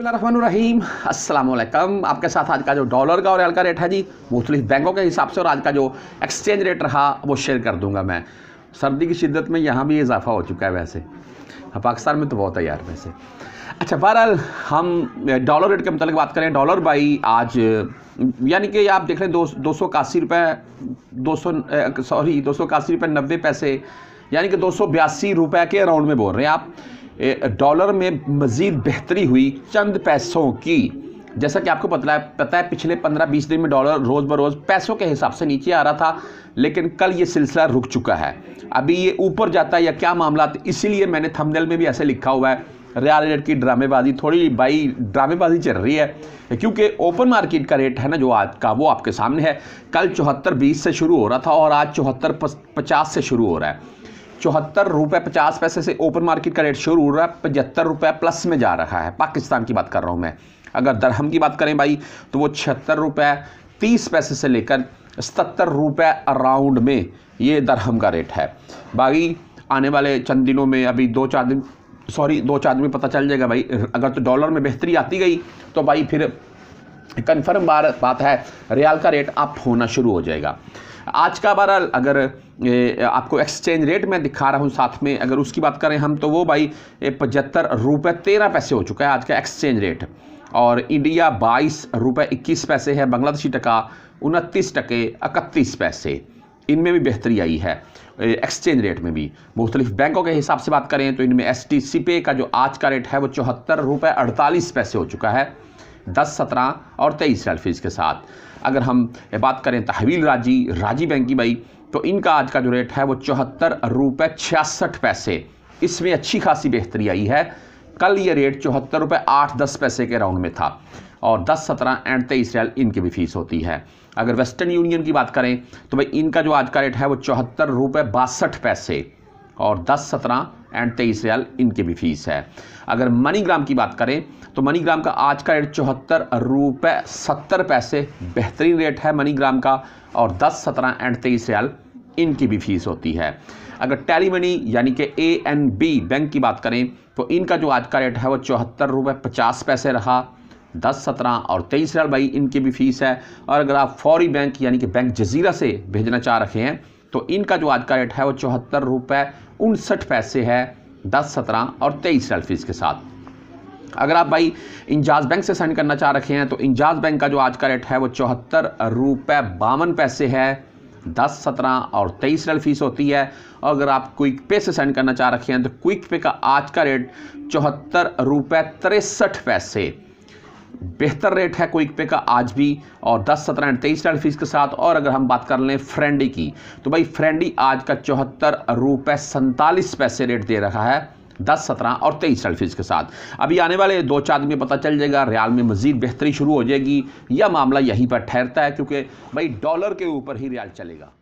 रहीम अस्सलाम आपके साथ आज का जो डॉलर का और एल का रेट है जी मुख्तलि बैंकों के हिसाब से और आज का जो एक्सचेंज रेट रहा वो शेयर कर दूंगा मैं सर्दी की शिद्दत में यहाँ भी इजाफा हो चुका है वैसे हाँ, पाकिस्तान में तो बहुत है यार वैसे अच्छा बहरहाल हम डॉलर रेट के मतलब बात करें डॉलर बाई आज यानी कि आप देख रहे हैं दो दो सौ इक्यासी रुपये दो सौ सॉरी दो सौ इक्यासी रुपये नब्बे पैसे यानी कि दो सौ बयासी रुपये के अराउंड में बोल रहे हैं आप डॉलर में मज़ीद बेहतरी हुई चंद पैसों की जैसा कि आपको पता है पता है पिछले 15-20 दिन में डॉलर रोज़ बरोज़ पैसों के हिसाब से नीचे आ रहा था लेकिन कल ये सिलसिला रुक चुका है अभी ये ऊपर जाता है या क्या मामला इसीलिए मैंने थंबनेल में भी ऐसे लिखा हुआ है रियाल रेट की ड्रामेबाजी थोड़ी भाई ड्रामेबाजी चल रही है क्योंकि ओपन मार्केट का रेट है ना जो आज का वो आपके सामने है कल चौहत्तर बीस से शुरू हो रहा था और आज चौहत्तर पचास से शुरू हो रहा है चौहत्तर रुपये पचास पैसे से ओपन मार्केट का रेट शुरू हो रहा है पचहत्तर रुपये प्लस में जा रहा है पाकिस्तान की बात कर रहा हूँ मैं अगर दरहम की बात करें भाई तो वो छिहत्तर रुपये तीस पैसे से लेकर सतर रुपये अराउंड में ये दरहम का रेट है बाकी आने वाले चंद दिनों में अभी दो चार दिन सॉरी दो चार दिन में पता चल जाएगा भाई अगर तो डॉलर में बेहतरी आती गई तो भाई फिर कन्फर्म बात है रियाल का रेट अप होना शुरू हो जाएगा आज का बार अगर आपको एक्सचेंज रेट मैं दिखा रहा हूँ साथ में अगर उसकी बात करें हम तो वो भाई पचहत्तर रुपये तेरह पैसे हो चुका है आज का एक्सचेंज रेट और इंडिया बाईस रुपये इक्कीस पैसे है बांग्लादेशी टका उनतीस टके इकतीस पैसे इनमें भी बेहतरी आई है एक्सचेंज रेट में भी मुख्तलिफ बैंकों के हिसाब से बात करें तो इनमें एस टी सी पे का जो आज का रेट है वो चौहत्तर रुपये अड़तालीस पैसे हो चुका है दस सत्रह और तेईस सेल्फीज़ फीस के साथ अगर हम बात करें तहवील राजी राजी बैंक की भाई तो इनका आज का जो रेट है वो चौहत्तर रुपये छियासठ पैसे इसमें अच्छी खासी बेहतरी आई है कल ये रेट चौहत्तर रुपये आठ दस पैसे के राउंड में था और दस सत्रह एंड तेईस रैल इनकी भी फीस होती है अगर वेस्टर्न यूनियन की बात करें तो भाई इनका जो आज का रेट है वो चौहत्तर रुपये बासठ पैसे और दस सत्रह एंड तेईस रियाल इनकी भी फीस है अगर मनीग्राम की बात करें तो मनीग्राम का आज का रेट चौहत्तर रुपये सत्तर पैसे बेहतरीन रेट है मनीग्राम का और दस सत्रह एंड तेईस रियाल इनकी भी फीस होती है अगर टैली मनी यानी कि ए एन बी बैंक की बात करें तो इनका जो आज का रेट है वो चौहत्तर रुपये पचास पैसे रहा दस सत्रह और तेईस रियाल भाई इनकी भी फीस है और अगर आप फौरी बैंक यानी कि बैंक जजीरा से भेजना चाह रहे हैं तो इनका जो आज का रेट है वो चौहत्तर रुपये उनसठ पैसे है दस सत्रह और तेईस सेल्फीज़ के साथ अगर आप भाई इंजाज बैंक से सेंड करना चाह रखे हैं तो इंजाज बैंक का जो आज का रेट है वो चौहत्तर रुपये बावन पैसे है दस सत्रह और तेईस रल फीस होती है और अगर आप क्विक पे से सेंड करना चाह रखे हैं तो क्विक पे का आज का रेट चौहत्तर रुपये तिरसठ पैसे बेहतर रेट है क्विक पे का आज भी और दस सत्रह एंड तेईस स्टार फीस के साथ और अगर हम बात कर लें फ्रेंडी की तो भाई फ्रेंडी आज का चौहत्तर रुपये सैंतालीस पैसे रेट दे रहा है दस सत्रह और तेईस फीस के साथ अभी आने वाले दो चार दिन में पता चल जाएगा रियाल में मजीद बेहतरी शुरू हो जाएगी यह मामला यहीं पर ठहरता है क्योंकि भाई डॉलर के ऊपर ही रियाल चलेगा